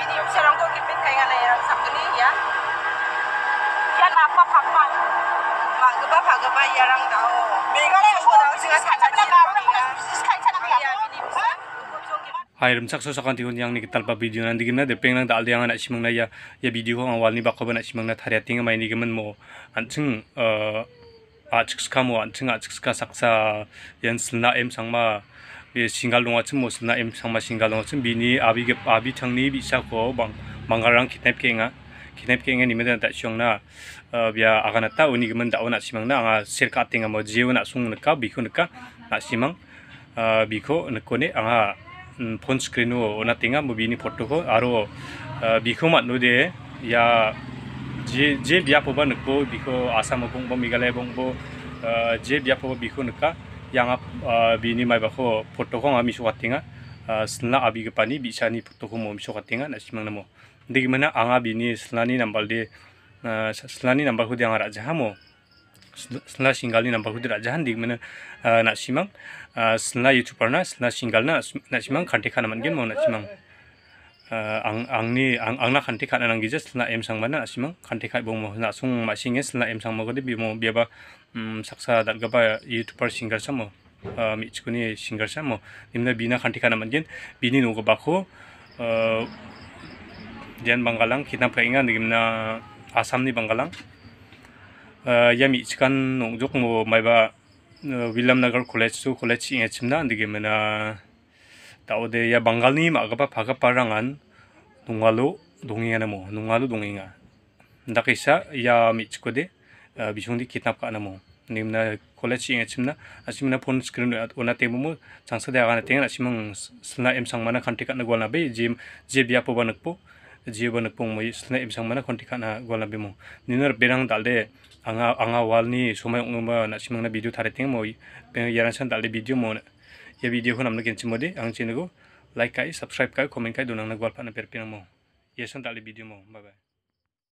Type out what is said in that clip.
ቪዲዮ ሰራንኮ ክብት ከያለ ya. Yang ያናፋ ፓፓ ማግባ ፓገባ ያራም ዳው 메가레 ሆዳው ሲጋ ሳቻቻ ጋሩ Hairim sak sosa kan tihun yang nikital pa video nanti gimana depeng nang dal yang anak simeng naya ya video hong awal ni bako anak simeng na tariat tinga main di gemen mo anting uh eh, achik ska mo anting achik yang selna em sang ma 예, 신갈롱아츠 모스나 엠 상마 신갈롱아츠 미니 아비게 아비 창니 비샤코 방 망가랑 키탭갱아 키냅갱에 니메다 다 숑나 비야 아가나타 우니기면 다오나 시망나 아 실카팅아 뭐 지우나 숭나카 비쿠나카 나 시망 어, 비코 느코네 아 음, 폰스크린으로 오나팅아 뭐 비니 포토고 아로 어, 비코만 노데 야 제, 제 비아포바 넣고 비코 아사모 봉보 미갈레 봉보 제 어, 비아포바 비코 넣까 yang bi ni mai ba kho photo kho mi shwa tinga sna abi ge pani bi shani photo kho mo mi shwa tinga na simang namo de gi mana anga bi ni sna ni nambal de sna ni nambal khudi anga raja mo sna singal ni nambal khudi raja han de gi mana na simang sna youtube na sna singal na na simang khante khana man gen mo na simang ang angni ang angna khanti khana nang gijes na em sang mana asimang khanti khai bomo na sung ma singe sla em sang mogodi bi mo biaba saksa dal gaba youtuber singer samo mi chkuni singer samo nimna bina khanti khana manjin bini no gaba kho jen bangalang kitna phainga nimna asam ni bangalang ya mi chkan no jok mo maiba william nagar college su college ing chimna andige mena Taude ya ni ma agapa paga parangan nungalu donginga namo nungalu donginga. Ndakisa ya mitsko de di kidnap ka namo. Nimna college inga chimna asimna phone screen ona temu mo changsa de agana tenga asimang sna em sangmana khantika na golna be jim je bia ya po banakpo je banakpo mo sna em sangmana khantika na golna be mo. Ninar berang dalde anga anga walni somay ungma na simangna video thare tenga mo yaran san dalde video mo ये video नाम गेंसी मोदी आं चेनल को लाइक काय सब्सक्राइब काय कमेंट काय दोनों ग्वालफाना पेरपी नाम ये सन ताली वीडियो मो बाय